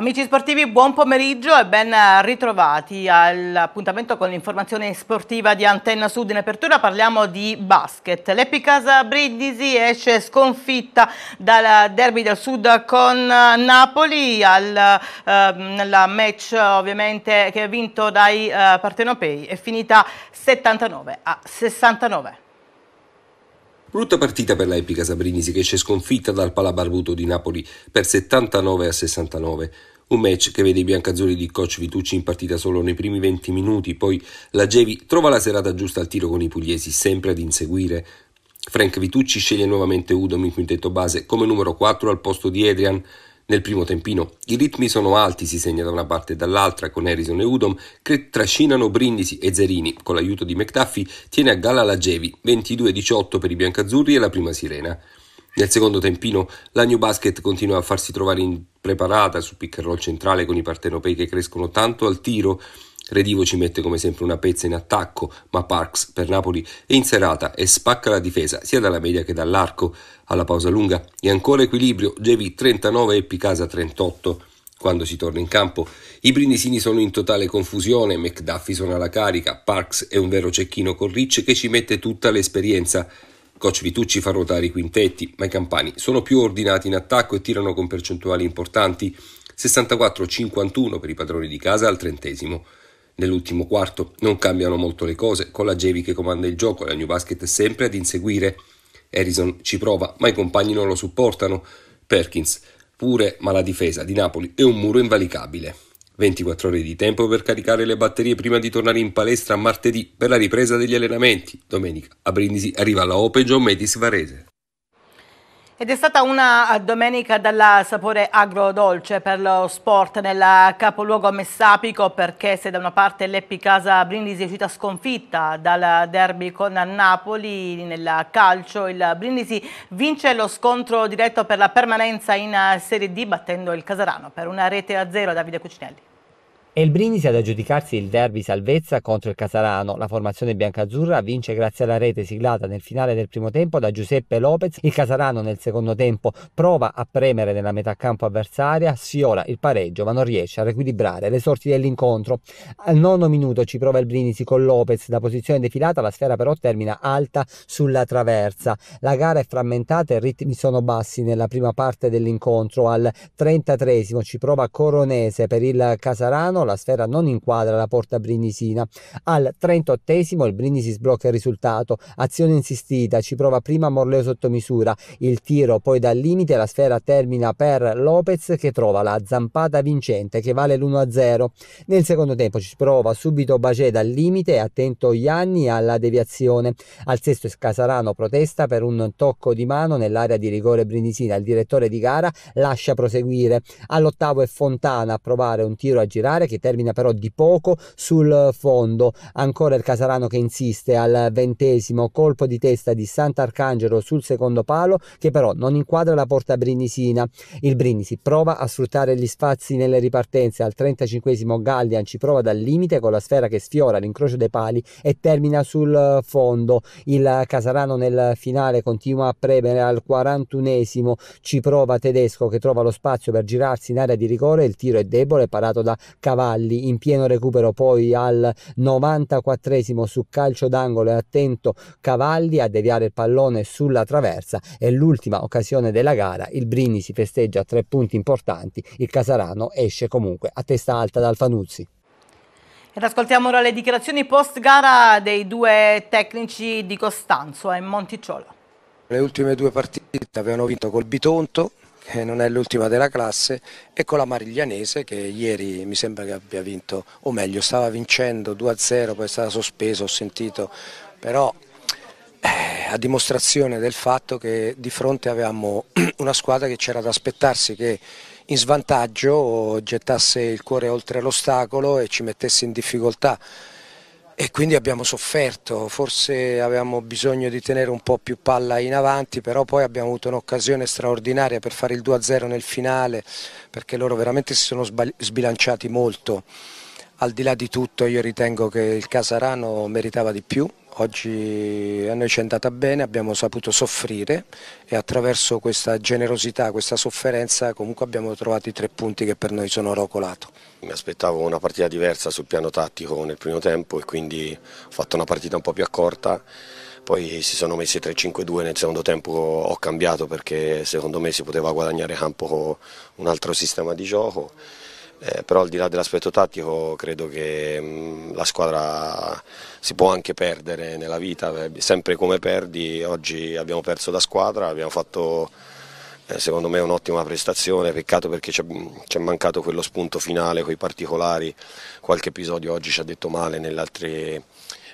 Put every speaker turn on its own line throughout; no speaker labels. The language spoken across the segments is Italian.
Amici sportivi, buon pomeriggio e ben eh, ritrovati all'appuntamento con l'informazione sportiva di Antenna Sud. In apertura parliamo di basket. L'Epicasa Brindisi esce sconfitta dal derby del Sud con eh, Napoli al, eh, nella match ovviamente che ha vinto dai eh, partenopei. È finita 79 a 69.
Brutta partita per la Epica Sabrinisi che esce sconfitta dal Palabarbuto di Napoli per 79 a 69. Un match che vede i biancazzurri di coach Vitucci in partita solo nei primi 20 minuti, poi la Gevi trova la serata giusta al tiro con i pugliesi, sempre ad inseguire. Frank Vitucci sceglie nuovamente Udom in quintetto base come numero 4 al posto di Adrian. Nel primo tempino i ritmi sono alti, si segna da una parte e dall'altra con Harrison e Udom che trascinano Brindisi e Zerini. Con l'aiuto di McTuffy tiene a galla la Gevi, 22-18 per i biancazzurri e la prima sirena. Nel secondo tempino la New Basket continua a farsi trovare in preparata sul pick and roll centrale con i partenopei che crescono tanto al tiro. Redivo ci mette come sempre una pezza in attacco, ma Parks per Napoli è in serata e spacca la difesa sia dalla media che dall'arco. Alla pausa lunga e ancora equilibrio, Gevi 39 e Picasa 38 quando si torna in campo. I brindisini sono in totale confusione, McDuffie sono alla carica, Parks è un vero cecchino con Rich che ci mette tutta l'esperienza. Coach Vitucci fa ruotare i quintetti, ma i campani sono più ordinati in attacco e tirano con percentuali importanti, 64-51 per i padroni di casa al trentesimo. Nell'ultimo quarto non cambiano molto le cose, con la Jevi che comanda il gioco e la New Basket è sempre ad inseguire. Harrison ci prova, ma i compagni non lo supportano. Perkins pure, ma la difesa di Napoli è un muro invalicabile. 24 ore di tempo per caricare le batterie prima di tornare in palestra martedì per la ripresa degli allenamenti. Domenica a Brindisi arriva la Open John Metis Varese.
Ed è stata una eh, domenica dal sapore agrodolce per lo sport nel capoluogo messapico perché se da una parte l'Eppi Casa Brindisi è uscita sconfitta dal derby con Napoli nel calcio, il Brindisi vince lo scontro diretto per la permanenza in Serie D battendo il Casarano per una rete a zero Davide Cucinelli.
È il Brindisi ad aggiudicarsi il derby salvezza contro il Casarano. La formazione biancazzurra vince grazie alla rete siglata nel finale del primo tempo da Giuseppe Lopez. Il Casarano nel secondo tempo prova a premere nella metà campo avversaria, sfiola il pareggio ma non riesce a riequilibrare le sorti dell'incontro. Al nono minuto ci prova il Brindisi con Lopez da posizione defilata, la sfera però termina alta sulla traversa. La gara è frammentata e i ritmi sono bassi nella prima parte dell'incontro. Al 33 ci prova Coronese per il Casarano piano la sfera non inquadra la porta brinisina. Al 38esimo il Brindisi sblocca il risultato, azione insistita, ci prova prima Morleo sotto misura, il tiro poi dal limite la sfera termina per Lopez che trova la zampata vincente che vale l'1-0. Nel secondo tempo ci prova subito Bagé dal limite, attento Ianni alla deviazione. Al sesto Casarano protesta per un tocco di mano nell'area di rigore brindisina, il direttore di gara lascia proseguire. All'ottavo è Fontana a provare un tiro a girare che termina però di poco sul fondo. Ancora il Casarano che insiste al ventesimo colpo di testa di Sant'Arcangelo sul secondo palo che però non inquadra la porta brinisina. Il Brindisi prova a sfruttare gli spazi nelle ripartenze. Al 35 Gallian ci prova dal limite con la sfera che sfiora l'incrocio dei pali e termina sul fondo. Il Casarano nel finale continua a premere al 41 ci prova Tedesco che trova lo spazio per girarsi in area di rigore. Il tiro è debole, parato da Cavallo. Cavalli in pieno recupero poi al 94esimo su calcio d'angolo e attento Cavalli a deviare il pallone sulla traversa e l'ultima occasione della gara il Brini si festeggia tre punti importanti il Casarano esce comunque a testa alta dal Fanuzzi
ed ascoltiamo ora le dichiarazioni post gara dei due tecnici di Costanzo e Monticciolo
le ultime due partite avevano vinto col Bitonto eh, non è l'ultima della classe, e con la Mariglianese che ieri mi sembra che abbia vinto, o meglio stava vincendo 2-0, poi è stata sospesa, ho sentito, però eh, a dimostrazione del fatto che di fronte avevamo una squadra che c'era da aspettarsi che in svantaggio gettasse il cuore oltre l'ostacolo e ci mettesse in difficoltà e quindi abbiamo sofferto, forse avevamo bisogno di tenere un po' più palla in avanti, però poi abbiamo avuto un'occasione straordinaria per fare il 2-0 nel finale, perché loro veramente si sono sbilanciati molto. Al di là di tutto io ritengo che il Casarano meritava di più, Oggi a noi ci è andata bene, abbiamo saputo soffrire e attraverso questa generosità, questa sofferenza comunque abbiamo trovato i tre punti che per noi sono rocolato.
Mi aspettavo una partita diversa sul piano tattico nel primo tempo e quindi ho fatto una partita un po' più accorta poi si sono messi 3-5-2 nel secondo tempo ho cambiato perché secondo me si poteva guadagnare campo con un altro sistema di gioco eh, però al di là dell'aspetto tattico credo che mh, mm, la squadra si può anche perdere nella vita, eh, sempre come perdi, oggi abbiamo perso da squadra, abbiamo fatto eh, secondo me un'ottima prestazione, peccato perché ci è mancato quello spunto finale, quei particolari, qualche episodio oggi ci ha detto male nelle altre,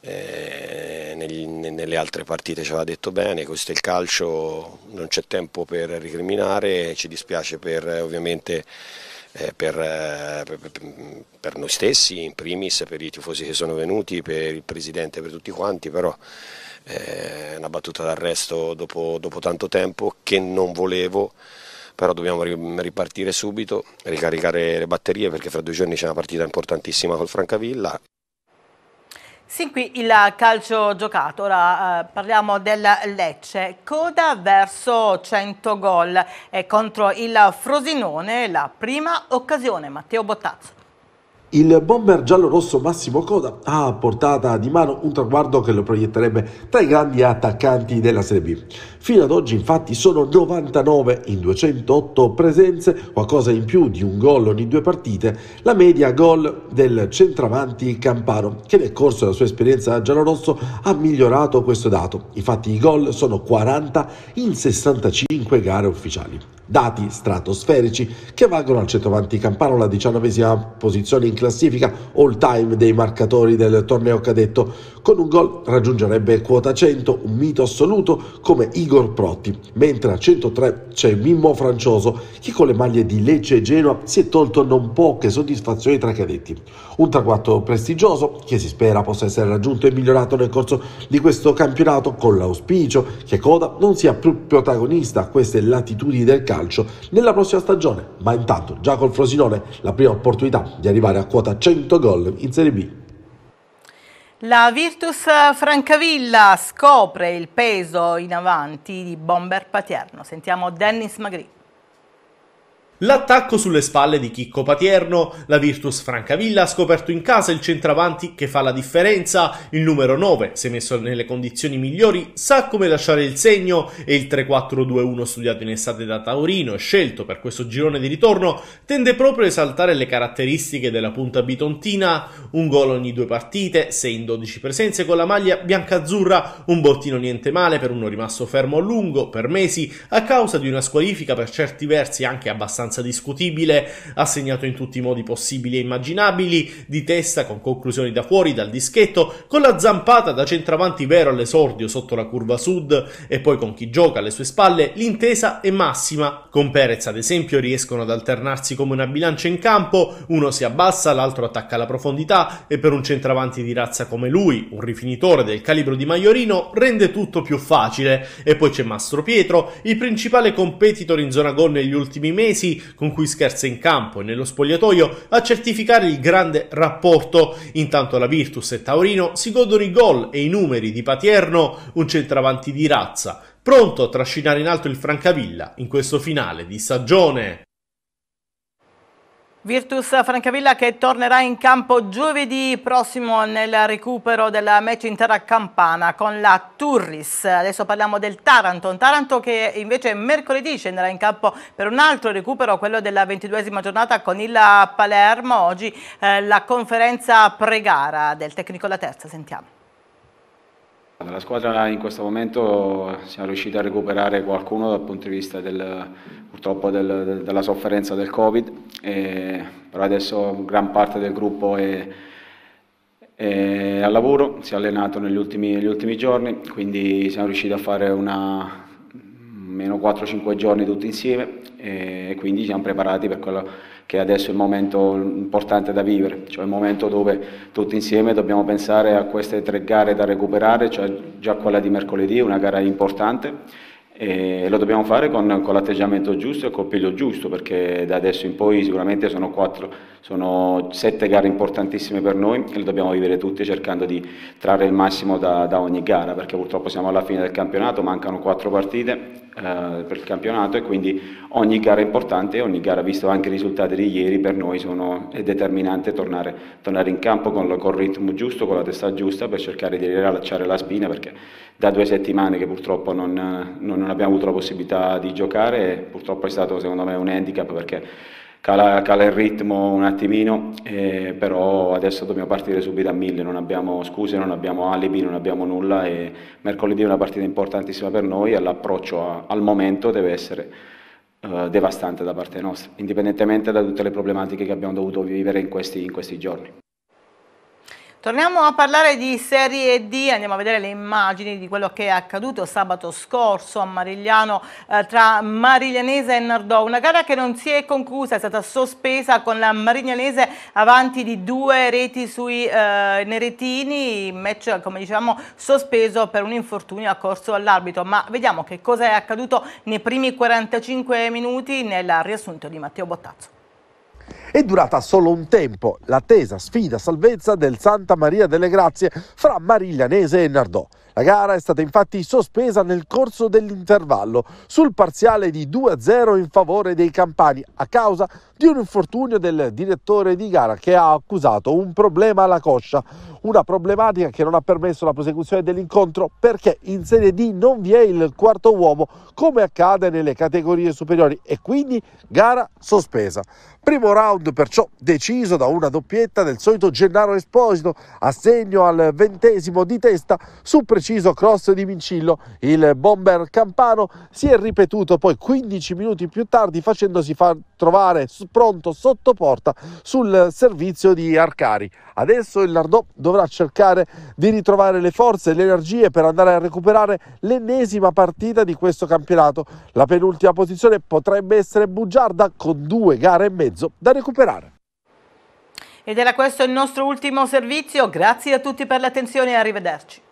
eh, negli, nelle altre partite ci aveva detto bene, questo è il calcio, non c'è tempo per ricriminare, ci dispiace per ovviamente eh, eh per, per, noi stessi, in primis per i tifosi che sono venuti, per il Presidente, per tutti quanti, però eh, è eh, una battuta d'arresto dopo, dopo tanto tempo che non volevo però dobbiamo ripartire subito, ricaricare le batterie perché fra due giorni c'è una partita importantissima
col Francavilla. Sin qui il calcio giocato, ora eh, parliamo del Lecce, coda verso 100 gol e contro il Frosinone la prima occasione, Matteo Bottazzo.
Il bomber giallo-rosso Massimo Coda ha a portata di mano un traguardo che lo proietterebbe tra i grandi attaccanti della Serie B. Fino ad oggi infatti sono 99 in 208 presenze, qualcosa in più di un gol ogni due partite, la media gol del centravanti Campano, che nel corso della sua esperienza giallo-rosso ha migliorato questo dato. Infatti i gol sono 40 in 65 gare ufficiali. Dati stratosferici che valgono al centravanti Campano la diciannovesima posizione in classifica all time dei marcatori del torneo cadetto. Con un gol raggiungerebbe quota 100 un mito assoluto come Igor Protti, mentre a 103 c'è Mimmo Francioso che con le maglie di Lecce e Genoa si è tolto non poche soddisfazioni tra i cadetti un traguardo prestigioso che si spera possa essere raggiunto e migliorato nel corso di questo campionato con l'auspicio che Coda non sia più protagonista a queste latitudini del calcio nella prossima stagione, ma intanto già col Frosinone la prima opportunità di arrivare a quota 100 gol in Serie B.
La Virtus Francavilla scopre il peso in avanti di Bomber Paterno. Sentiamo Dennis Magritte.
L'attacco sulle spalle di Chicco Patierno, la Virtus Francavilla ha scoperto in casa il centravanti che fa la differenza, il numero 9, se messo nelle condizioni migliori, sa come lasciare il segno e il 3-4-2-1 studiato in estate da Taurino e scelto per questo girone di ritorno tende proprio a esaltare le caratteristiche della punta bitontina, un gol ogni due partite, 6 in 12 presenze con la maglia bianca-azzurra, un bottino niente male per uno rimasto fermo a lungo, per mesi, a causa di una squalifica per certi versi anche abbastanza abbastanza discutibile, ha segnato in tutti i modi possibili e immaginabili, di testa con conclusioni da fuori, dal dischetto, con la zampata da centravanti vero all'esordio sotto la curva sud e poi con chi gioca alle sue spalle, l'intesa è massima. Con Perez ad esempio riescono ad alternarsi come una bilancia in campo, uno si abbassa, l'altro attacca la profondità e per un centravanti di razza come lui, un rifinitore del calibro di Maiorino, rende tutto più facile. E poi c'è Mastro Pietro, il principale competitor in zona gol negli ultimi mesi, con cui scherza in campo e nello spogliatoio a certificare il grande rapporto. Intanto la Virtus e Taurino si godono i gol e i numeri di Patierno, un centravanti di razza, pronto a trascinare in alto il Francavilla in questo finale di stagione.
Virtus Francavilla che tornerà in campo giovedì prossimo nel recupero della match in terra campana con la Turris. Adesso parliamo del Taranto, un Taranto che invece mercoledì scenderà in campo per un altro recupero, quello della ventiduesima giornata con il Palermo. Oggi eh, la conferenza pregara del tecnico La Terza, sentiamo.
La squadra in questo momento eh, siamo riusciti a recuperare qualcuno dal punto di vista del, purtroppo del, della sofferenza del Covid, e, però adesso gran parte del gruppo è, è al lavoro, si è allenato negli ultimi, negli ultimi giorni, quindi siamo riusciti a fare una, meno 4-5 giorni tutti insieme e quindi siamo preparati per quello che adesso è il momento importante da vivere, cioè il momento dove tutti insieme dobbiamo pensare a queste tre gare da recuperare, cioè già quella di mercoledì, una gara importante. E lo dobbiamo fare con, con l'atteggiamento giusto e col piglio giusto, perché da adesso in poi sicuramente sono, quattro, sono sette gare importantissime per noi e le dobbiamo vivere tutte cercando di trarre il massimo da, da ogni gara, perché purtroppo siamo alla fine del campionato, mancano quattro partite eh, per il campionato e quindi ogni gara è importante, e ogni gara, visto anche i risultati di ieri, per noi sono, è determinante tornare, tornare in campo con, il ritmo giusto, con la testa giusta per cercare di rilacciare la spina perché da due settimane che purtroppo non, non, non abbiamo avuto la possibilità di giocare, e purtroppo è stato secondo me un handicap perché cala, cala il ritmo un attimino, eh, però adesso dobbiamo partire subito a mille, non abbiamo scuse, non abbiamo alibi, non abbiamo nulla e mercoledì è una partita importantissima per noi e l'approccio al momento deve essere eh, devastante da parte nostra, indipendentemente da tutte le problematiche che abbiamo dovuto vivere in questi, in questi giorni.
Torniamo a parlare di Serie D, andiamo a vedere le immagini di quello che è accaduto sabato scorso a Marigliano eh, tra Mariglianese e Nardò, una gara che non si è conclusa, è stata sospesa con la Mariglianese avanti di due reti sui eh, Neretini, match come dicevamo sospeso per un infortunio accorso all'arbitro, ma vediamo che cosa è accaduto nei primi 45 minuti nel riassunto di Matteo Bottazzo.
È durata solo un tempo l'attesa sfida salvezza del Santa Maria delle Grazie fra Mariglianese e Nardò. La gara è stata infatti sospesa nel corso dell'intervallo sul parziale di 2-0 in favore dei campani a causa di un infortunio del direttore di gara che ha accusato un problema alla coscia, una problematica che non ha permesso la prosecuzione dell'incontro perché in Serie D non vi è il quarto uomo come accade nelle categorie superiori e quindi gara sospesa. Primo round perciò deciso da una doppietta del solito Gennaro Esposito, assegno al ventesimo di testa su preciso cross di Vincillo. Il bomber campano si è ripetuto poi 15 minuti più tardi facendosi far trovare pronto sotto porta sul servizio di Arcari. Adesso il Nardò dovrà cercare di ritrovare le forze e le energie per andare a recuperare l'ennesima partita di questo campionato. La penultima posizione potrebbe essere bugiarda con due gare e mezzo da recuperare.
Ed era questo il nostro ultimo servizio, grazie a tutti per l'attenzione e arrivederci.